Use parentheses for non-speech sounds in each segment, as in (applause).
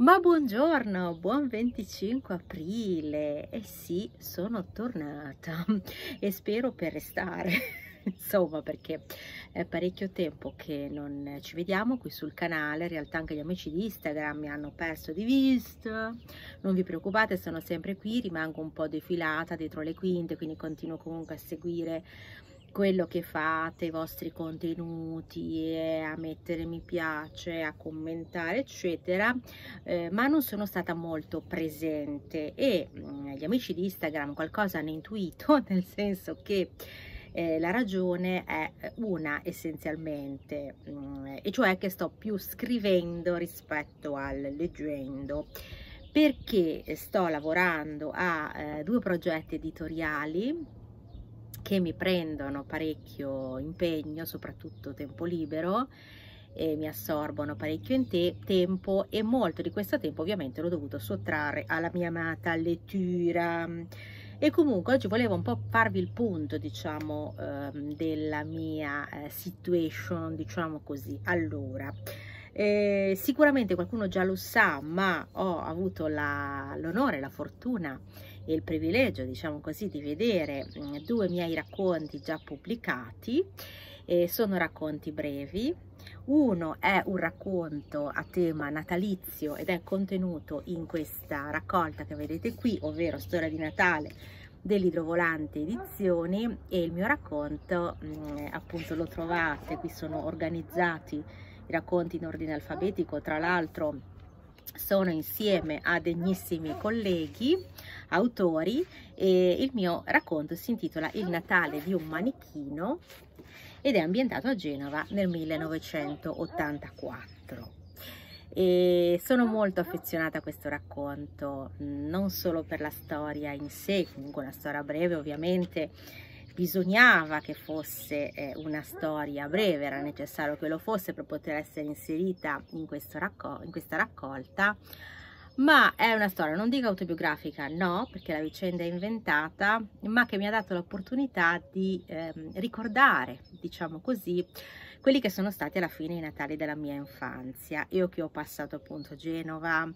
Ma buongiorno, buon 25 aprile! Eh sì, sono tornata (laughs) e spero per restare, (laughs) insomma, perché è parecchio tempo che non ci vediamo qui sul canale, in realtà anche gli amici di Instagram mi hanno perso di vista, non vi preoccupate, sono sempre qui, rimango un po' defilata dietro le quinte, quindi continuo comunque a seguire quello che fate, i vostri contenuti, eh, a mettere mi piace, a commentare, eccetera, eh, ma non sono stata molto presente e mh, mm, gli amici di Instagram qualcosa hanno intuito, (laughs) nel senso che eh, la ragione è eh, una essenzialmente, mh, mm, e cioè che sto più scrivendo rispetto al leggendo perché sto lavorando a eh, due progetti editoriali che mi prendono parecchio impegno, soprattutto tempo libero, e mi assorbono parecchio te tempo e molto di questo tempo ovviamente l'ho dovuto sottrarre alla mia amata lettura e comunque oggi volevo un po' farvi il punto diciamo eh, della mia eh, situation diciamo così allora eh, sicuramente qualcuno già lo sa ma ho avuto l'onore la, la fortuna e il privilegio, diciamo così, di vedere mm, due miei racconti già pubblicati. E sono racconti brevi. Uno è un racconto a tema natalizio ed è contenuto in questa raccolta che vedete qui, ovvero Storia di Natale dell'Idrovolante Edizioni e il mio racconto mh, mm, appunto lo trovate, qui sono organizzati i racconti in ordine alfabetico, tra l'altro sono insieme a degnissimi colleghi autori e il mio racconto si intitola Il Natale di un manichino ed è ambientato a Genova nel 1984. E sono molto affezionata a questo racconto, non solo per la storia in sé, comunque una storia breve ovviamente, bisognava che fosse eh, una storia breve, era necessario che lo fosse per poter essere inserita in, racco in questa raccolta, ma è una storia, non dico autobiografica, no, perché la vicenda è inventata, ma che mi ha dato l'opportunità di eh, ricordare, diciamo così, quelli che sono stati alla fine i Natali della mia infanzia. Io che ho passato appunto Genova,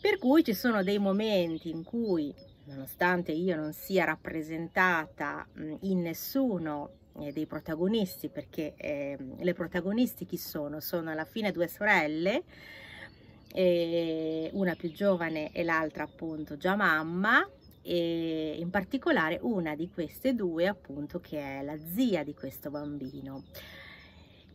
per cui ci sono dei momenti in cui, nonostante io non sia rappresentata in nessuno eh, dei protagonisti, perché eh, le protagonisti chi sono? Sono alla fine due sorelle, una più giovane e l'altra appunto già mamma e in particolare una di queste due appunto che è la zia di questo bambino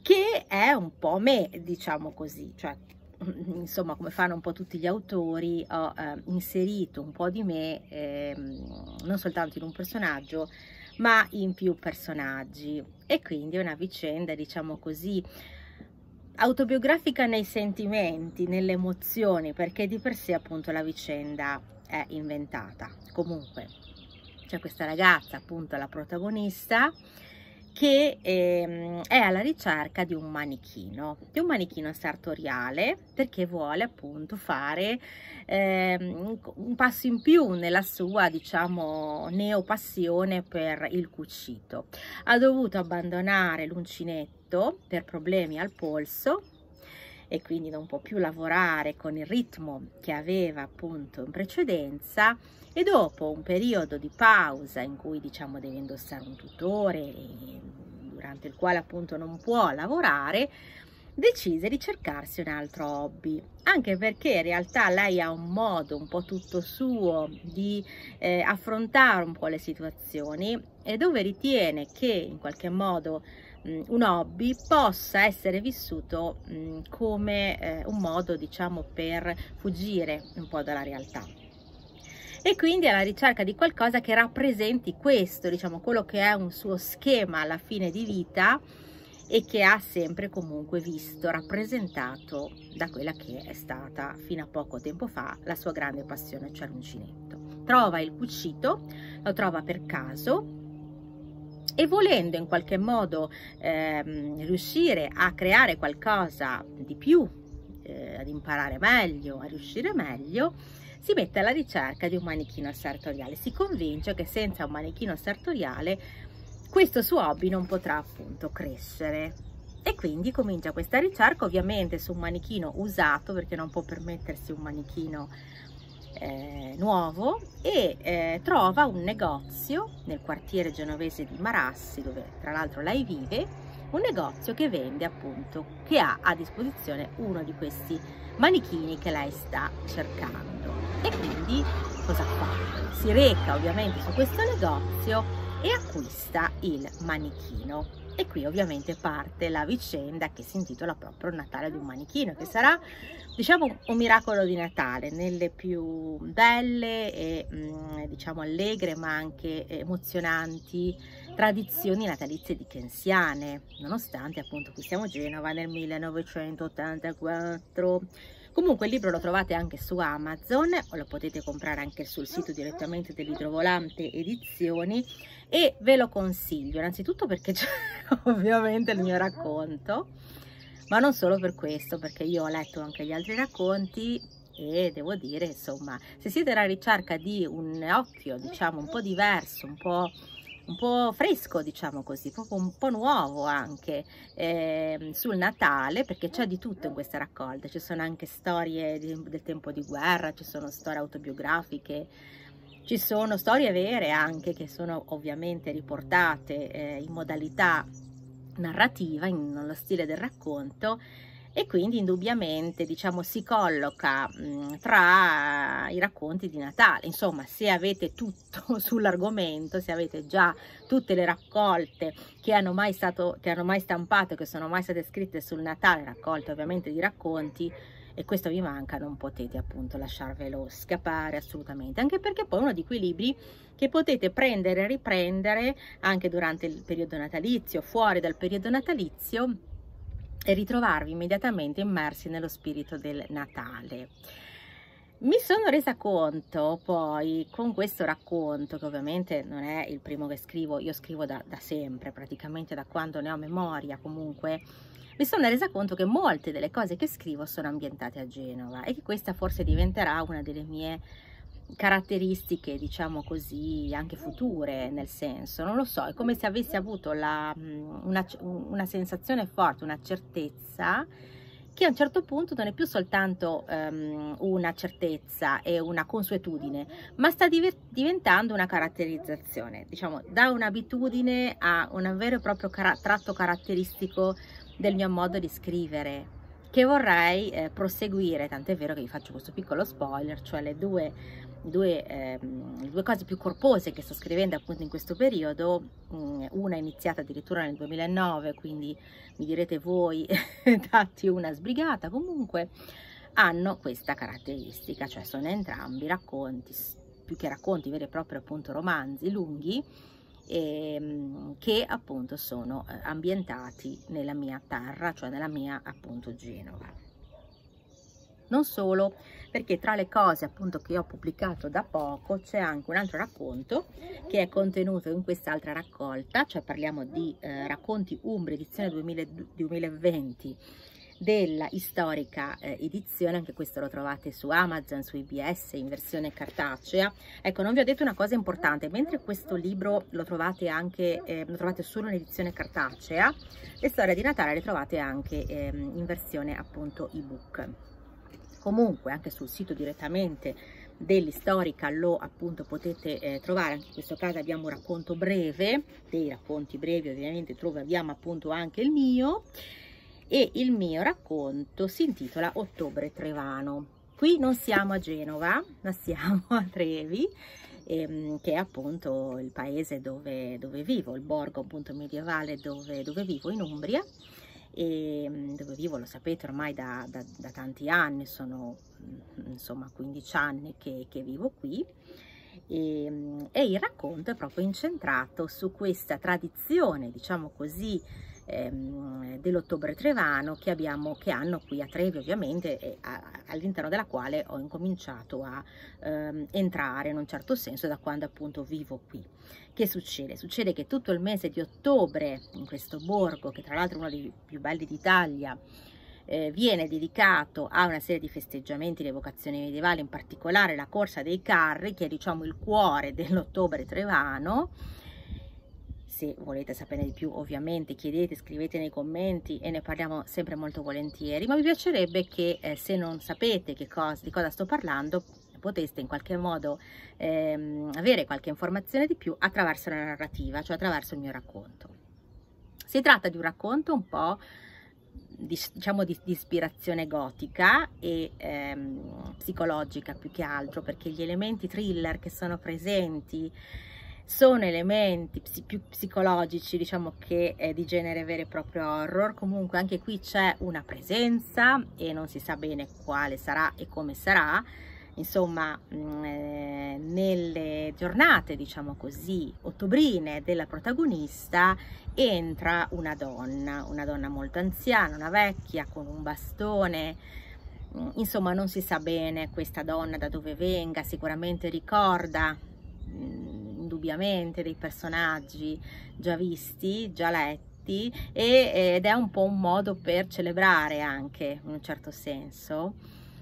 che è un po' me diciamo così cioè mm, insomma come fanno un po' tutti gli autori ho eh, inserito un po' di me eh, non soltanto in un personaggio ma in più personaggi e quindi è una vicenda diciamo così autobiografica nei sentimenti, nelle emozioni, perché di per sé appunto la vicenda è inventata. Comunque c'è questa ragazza, appunto la protagonista, che ehm, è alla ricerca di un manichino, di un manichino sartoriale perché vuole appunto fare ehm, un passo in più nella sua diciamo neopassione per il cucito. Ha dovuto abbandonare l'uncinetto letto per problemi al polso e quindi non può più lavorare con il ritmo che aveva appunto in precedenza e dopo un periodo di pausa in cui diciamo deve indossare un tutore durante il quale appunto non può lavorare decise di cercarsi un altro hobby anche perché in realtà lei ha un modo un po' tutto suo di eh, affrontare un po' le situazioni e dove ritiene che in qualche modo Mm, un hobby possa essere vissuto mm, come eh, un modo diciamo per fuggire un po' dalla realtà e quindi alla ricerca di qualcosa che rappresenti questo, diciamo quello che è un suo schema alla fine di vita e che ha sempre comunque visto rappresentato da quella che è stata fino a poco tempo fa la sua grande passione, cioè l'uncinetto. Trova il cucito, lo trova per caso e volendo in qualche modo ehm, riuscire a creare qualcosa di più, eh, ad imparare meglio, a riuscire meglio, si mette alla ricerca di un manichino sartoriale, si convince che senza un manichino sartoriale questo suo hobby non potrà appunto crescere e quindi comincia questa ricerca ovviamente su un manichino usato perché non può permettersi un manichino eh, nuovo e eh, trova un negozio nel quartiere genovese di Marassi, dove tra l'altro lei vive, un negozio che vende appunto, che ha a disposizione uno di questi manichini che lei sta cercando. E quindi cosa fa? Si reca ovviamente su questo negozio e acquista il manichino. E qui ovviamente parte la vicenda che si intitola proprio Natale di un manichino, che sarà diciamo un miracolo di Natale, nelle più belle e mm, diciamo allegre ma anche emozionanti tradizioni natalizie di dickensiane, nonostante appunto qui siamo a Genova nel 1984 Comunque il libro lo trovate anche su Amazon, lo potete comprare anche sul sito direttamente dell'idrovolante edizioni e ve lo consiglio innanzitutto perché (laughs) c'è ovviamente il mio racconto, ma non solo per questo perché io ho letto anche gli altri racconti e devo dire insomma se siete alla ricerca di un occhio diciamo un po' diverso, un po' un po' fresco diciamo così, proprio un po' nuovo anche eh, sul Natale perché c'è di tutto in questa raccolta, ci sono anche storie di, del tempo di guerra, ci sono storie autobiografiche, ci sono storie vere anche che sono ovviamente riportate eh, in modalità narrativa, in, nello stile del racconto e quindi indubbiamente diciamo, si colloca mh, tra i racconti di Natale. Insomma, se avete tutto (laughs) sull'argomento, se avete già tutte le raccolte che hanno mai, stato, che hanno mai stampato, che sono mai state scritte sul Natale, raccolte ovviamente di racconti, e questo vi manca non potete appunto lasciarvelo scappare assolutamente anche perché poi è uno di quei libri che potete prendere e riprendere anche durante il periodo natalizio fuori dal periodo natalizio e ritrovarvi immediatamente immersi nello spirito del Natale. Mi sono resa conto poi con questo racconto, che ovviamente non è il primo che scrivo, io scrivo da, da sempre, praticamente da quando ne ho memoria comunque, mi sono resa conto che molte delle cose che scrivo sono ambientate a Genova e che questa forse diventerà una delle mie caratteristiche diciamo così anche future nel senso non lo so è come se avessi avuto la, mm, una, una, sensazione forte una certezza che a un certo punto non è più soltanto um, una certezza e una consuetudine ma sta diventando una caratterizzazione diciamo da un'abitudine a un vero e proprio car tratto caratteristico del mio modo di scrivere che vorrei eh, proseguire, tant'è vero che vi faccio questo piccolo spoiler, cioè le due due, ehm, due cose più corpose che sto scrivendo appunto in questo periodo, mm, una è iniziata addirittura nel 2009, quindi mi direte voi, (laughs) datti una sbrigata, comunque hanno questa caratteristica, cioè sono entrambi racconti, più che racconti veri e propri appunto romanzi lunghi, ehm, che appunto sono eh, ambientati nella mia terra, cioè nella mia appunto Genova non solo perché tra le cose appunto che ho pubblicato da poco c'è anche un altro racconto che è contenuto in quest'altra raccolta cioè parliamo di eh, racconti umbri edizione 2000, 2020 della storica eh, edizione, anche questo lo trovate su Amazon, su IBS in versione cartacea. Ecco, non vi ho detto una cosa importante, mentre questo libro lo trovate anche, eh, lo trovate solo in edizione cartacea, le storie di Natale le trovate anche eh, in versione appunto ebook comunque anche sul sito direttamente dell'istorica lo appunto potete eh, trovare anche in questo caso abbiamo un racconto breve dei racconti brevi ovviamente troviamo appunto anche il mio e il mio racconto si intitola Ottobre Trevano qui non siamo a Genova ma siamo a Trevi ehm, che è appunto il paese dove, dove, vivo il borgo appunto medievale dove, dove vivo in Umbria e mm, dove vivo lo sapete ormai da, da, da tanti anni, sono mm, insomma 15 anni che, che vivo qui e, mm, e, il racconto è proprio incentrato su questa tradizione, diciamo così, ehm, dell'Ottobre Trevano che, abbiamo, che hanno qui a Trevi ovviamente e all'interno della quale ho incominciato a ehm, entrare in un certo senso da quando appunto vivo qui. Che succede? Succede che tutto il mese di ottobre in questo borgo, che tra l'altro è uno dei più belli d'Italia, eh, viene dedicato a una serie di festeggiamenti di evocazione medievale, in particolare la corsa dei carri, che è diciamo il cuore dell'ottobre trevano, se volete sapere di più ovviamente chiedete, scrivete nei commenti e ne parliamo sempre molto volentieri, ma mi piacerebbe che eh, se non sapete cosa, di cosa sto parlando poteste in qualche modo ehm, avere qualche informazione di più attraverso la narrativa, cioè attraverso il mio racconto. Si tratta di un racconto un po' diciamo di, di, ispirazione gotica e ehm, psicologica più che altro perché gli elementi thriller che sono presenti sono elementi psi più psicologici diciamo che eh, di genere vero e proprio horror comunque anche qui c'è una presenza e non si sa bene quale sarà e come sarà insomma mm, eh, nelle giornate diciamo così ottobrine della protagonista entra una donna una donna molto anziana una vecchia con un bastone mm, insomma non si sa bene questa donna da dove venga sicuramente ricorda mm, indubbiamente dei personaggi già visti, già letti e, ed è un po' un modo per celebrare anche in un certo senso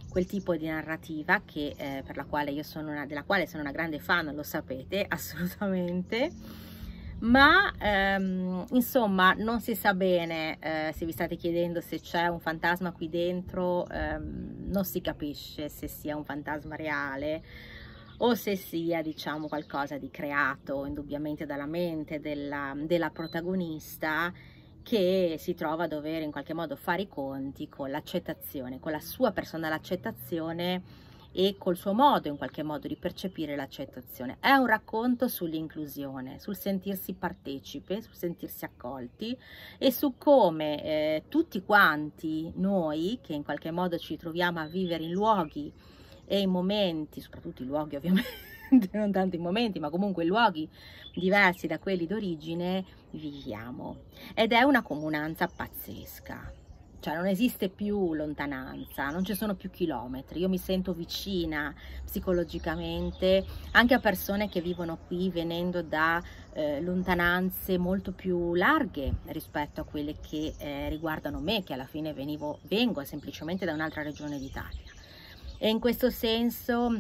quel tipo di narrativa che, eh, per la quale io sono una, della quale sono una grande fan, lo sapete (laughs) assolutamente ma ehm, insomma non si sa bene eh, se vi state chiedendo se c'è un fantasma qui dentro ehm, non si capisce se sia un fantasma reale o se sia diciamo qualcosa di creato indubbiamente dalla mente della, della protagonista che si trova a dover in qualche modo fare i conti con l'accettazione, con la sua personale accettazione e col suo modo in qualche modo di percepire l'accettazione. È un racconto sull'inclusione, sul sentirsi partecipe, sul sentirsi accolti e su come eh, tutti quanti noi che in qualche modo ci troviamo a vivere in luoghi e i momenti, soprattutto i luoghi (laughs) ovviamente, non tanto i momenti, ma comunque i luoghi diversi da quelli d'origine, viviamo. Ed è una comunanza pazzesca. Cioè non esiste più lontananza, non ci sono più chilometri. Io mi sento vicina psicologicamente anche a persone che vivono qui venendo da eh, lontananze molto più larghe rispetto a quelle che eh, riguardano me, che alla fine venivo, vengo semplicemente da un'altra regione d'Italia e in questo senso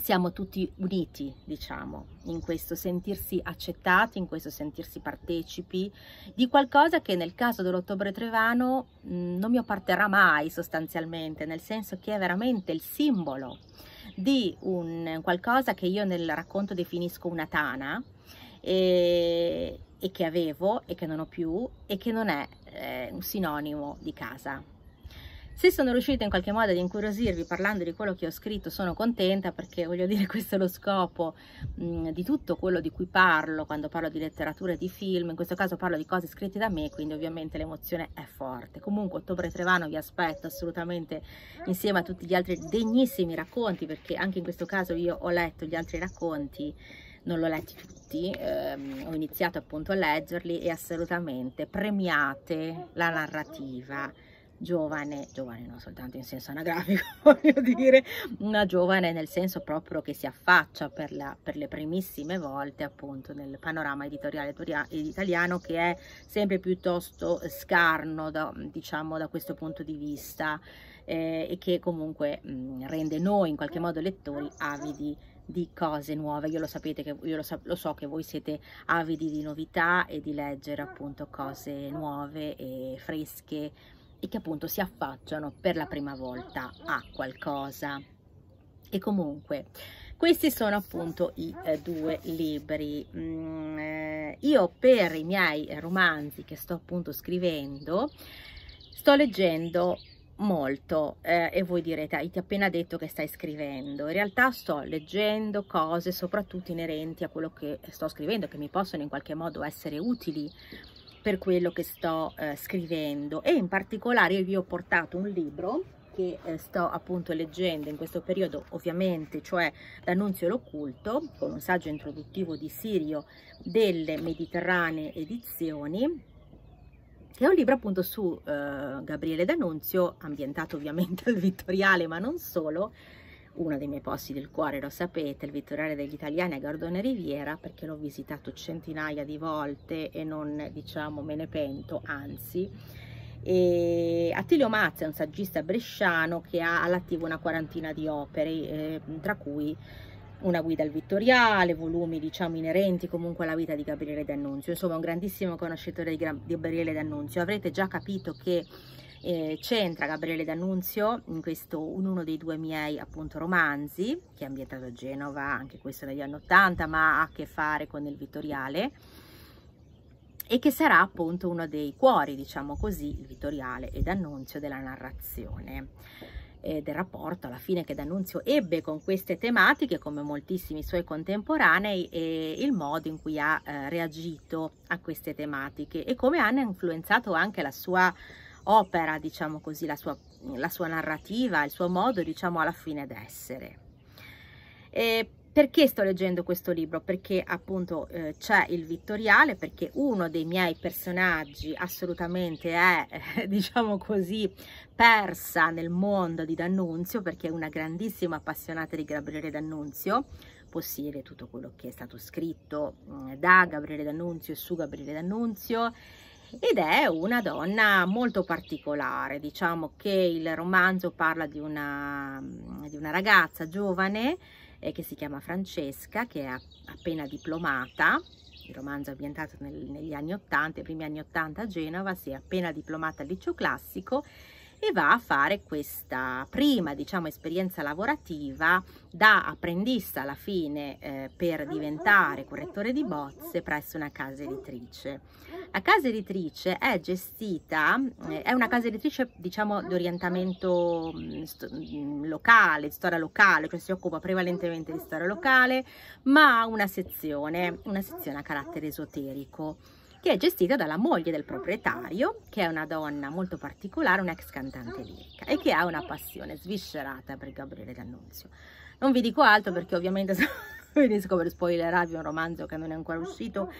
siamo tutti uniti, diciamo, in questo sentirsi accettati, in questo sentirsi partecipi di qualcosa che nel caso dell'ottobre trevano mm, non mi apparterà mai sostanzialmente, nel senso che è veramente il simbolo di un qualcosa che io nel racconto definisco una tana e, e che avevo e che non ho più e che non è eh, un sinonimo di casa, se sono riuscita in qualche modo ad incuriosirvi parlando di quello che ho scritto sono contenta perché voglio dire (laughs) questo è lo scopo mh, mm, di tutto quello di cui parlo quando parlo di letteratura e di film, in questo caso parlo di cose scritte da me quindi ovviamente l'emozione è forte. Comunque Ottobre Trevano vi aspetto assolutamente insieme a tutti gli altri degnissimi racconti perché anche in questo caso io ho letto gli altri racconti non l'ho letti tutti, ehm, ho iniziato appunto a leggerli e assolutamente premiate la narrativa, giovane, giovane non soltanto in senso anagrafico (laughs) voglio dire, una giovane nel senso proprio che si affaccia per, la, per le primissime volte appunto nel panorama editoriale italiano che è sempre piuttosto scarno da, diciamo da questo punto di vista eh, e che comunque mh, rende noi in qualche modo lettori avidi di cose nuove. Io lo sapete che io lo, so, lo, so che voi siete avidi di novità e di leggere appunto cose nuove e fresche e che appunto si affacciano per la prima volta a qualcosa. E comunque, questi sono appunto i eh, due libri. Mm, eh, io per i miei romanzi che sto appunto scrivendo, sto leggendo molto eh, e voi direte hai appena detto che stai scrivendo in realtà sto leggendo cose soprattutto inerenti a quello che sto scrivendo che mi possono in qualche modo essere utili per quello che sto eh, scrivendo e in particolare vi ho portato un libro che eh, sto appunto leggendo in questo periodo ovviamente cioè l'annunzio l'occulto con un saggio introduttivo di Sirio delle Mediterranee Edizioni che è un libro appunto su eh, Gabriele D'Annunzio ambientato ovviamente al vittoriale ma non solo uno dei miei posti del cuore, lo sapete, il Vittoriale degli Italiani a Gardone Riviera, perché l'ho visitato centinaia di volte e non, diciamo, me ne pento, anzi. E Attilio Mazza è un saggista bresciano che ha all'attivo una quarantina di opere, eh, tra cui una guida al Vittoriale, volumi diciamo inerenti comunque alla vita di Gabriele D'Annunzio, insomma un grandissimo conoscitore di, Gabriele D'Annunzio. Avrete già capito che eh, c'entra Gabriele D'Annunzio in, questo, in uno dei due miei appunto romanzi, che è ambientato a Genova, anche questo negli anni 80, ma ha a che fare con il Vittoriale e che sarà appunto uno dei cuori, diciamo così, il Vittoriale e D'Annunzio della narrazione del rapporto alla fine che D'Annunzio ebbe con queste tematiche come moltissimi suoi contemporanei e il modo in cui ha eh, reagito a queste tematiche e come hanno influenzato anche la sua opera, diciamo così, la sua, la sua narrativa, il suo modo, diciamo, alla fine d'essere. E perché sto leggendo questo libro? Perché appunto eh, c'è il Vittoriale, perché uno dei miei personaggi assolutamente è, (laughs) diciamo così, persa nel mondo di D'Annunzio, perché è una grandissima appassionata di Gabriele D'Annunzio, possiede tutto quello che è stato scritto eh, da Gabriele D'Annunzio e su Gabriele D'Annunzio, ed è una donna molto particolare, diciamo che il romanzo parla di una, mm, di una ragazza giovane eh, che si chiama Francesca, che è appena diplomata, il romanzo è ambientato nel, negli anni 80, primi anni 80 a Genova, si è appena diplomata al liceo classico e va a fare questa prima diciamo esperienza lavorativa da apprendista alla fine eh, per diventare correttore di bozze presso una casa editrice. La casa editrice è gestita, eh, è una casa editrice diciamo di orientamento mh, mm, mm, locale, di storia locale, cioè si occupa prevalentemente di storia locale, ma ha una sezione, una sezione a carattere esoterico che è gestita dalla moglie del proprietario, che è una donna molto particolare, un'ex cantante lirica e che ha una passione sviscerata per Gabriele D'Annunzio. Non vi dico altro perché ovviamente (laughs) finisco per spoilerarvi un romanzo che non è ancora uscito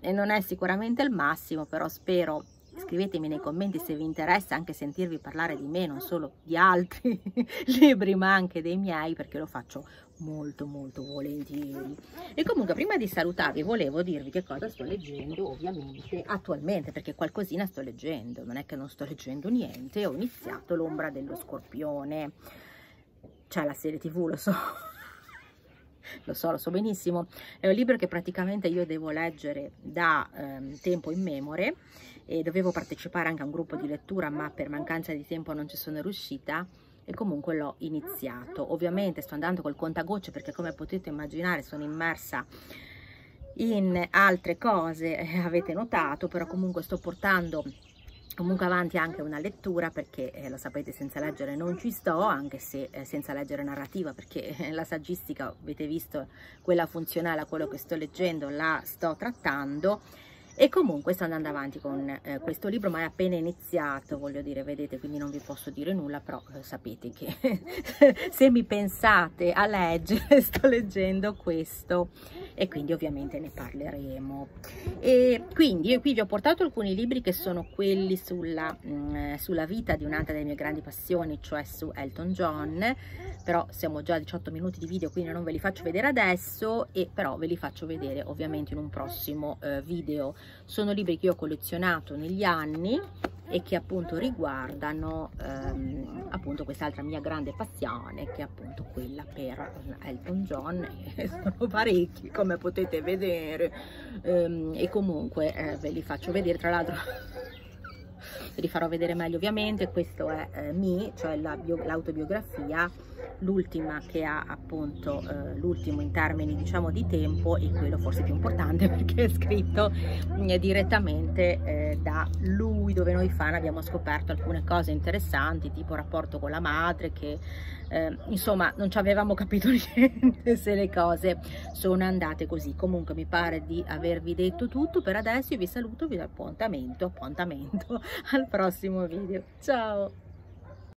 e non è sicuramente il massimo, però spero scrivetemi nei commenti se vi interessa anche sentirvi parlare di me, non solo di altri (laughs) libri ma anche dei miei perché lo faccio molto molto volentieri e comunque prima di salutarvi volevo dirvi che cosa sto leggendo ovviamente attualmente perché qualcosina sto leggendo non è che non sto leggendo niente ho iniziato l'ombra dello scorpione c'è la serie tv lo so (laughs) lo so, lo so benissimo, è un libro che praticamente io devo leggere da ehm, tempo in memore e dovevo partecipare anche a un gruppo di lettura ma per mancanza di tempo non ci sono riuscita e comunque l'ho iniziato. Ovviamente sto andando col contagocce perché come potete immaginare sono immersa in altre cose, eh, avete notato, però comunque sto portando comunque avanti anche una lettura perché eh, lo sapete senza leggere non ci sto anche se eh, senza leggere narrativa perché eh, la saggistica avete visto quella funzionale a quello che sto leggendo la sto trattando e comunque sto andando avanti con eh, questo libro ma è appena iniziato voglio dire vedete quindi non vi posso dire nulla però eh, sapete che (laughs) se mi pensate a leggere (laughs) sto leggendo questo e quindi ovviamente ne parleremo e quindi io qui vi ho portato alcuni libri che sono quelli sulla, mh, mm, eh, sulla vita di un'altra delle mie grandi passioni cioè su Elton John però siamo già a 18 minuti di video quindi non ve li faccio vedere adesso e però ve li faccio vedere ovviamente in un prossimo eh, video sono libri che io ho collezionato negli anni e che appunto riguardano ehm, appunto quest'altra mia grande passione che è appunto quella per Elton John (laughs) e sono parecchi come potete vedere ehm, e comunque eh, ve li faccio vedere tra l'altro (laughs) ve li farò vedere meglio ovviamente questo è eh, Me, cioè l'autobiografia la l'ultima che ha appunto eh, l'ultimo in termini diciamo di tempo e quello forse più importante (laughs) perché è scritto eh, direttamente eh, da lui dove noi fan abbiamo scoperto alcune cose interessanti tipo rapporto con la madre che eh, insomma non ci avevamo capito (laughs) niente se le cose sono andate così comunque mi pare di avervi detto tutto per adesso io vi saluto vi do appuntamento appuntamento (laughs) al prossimo video ciao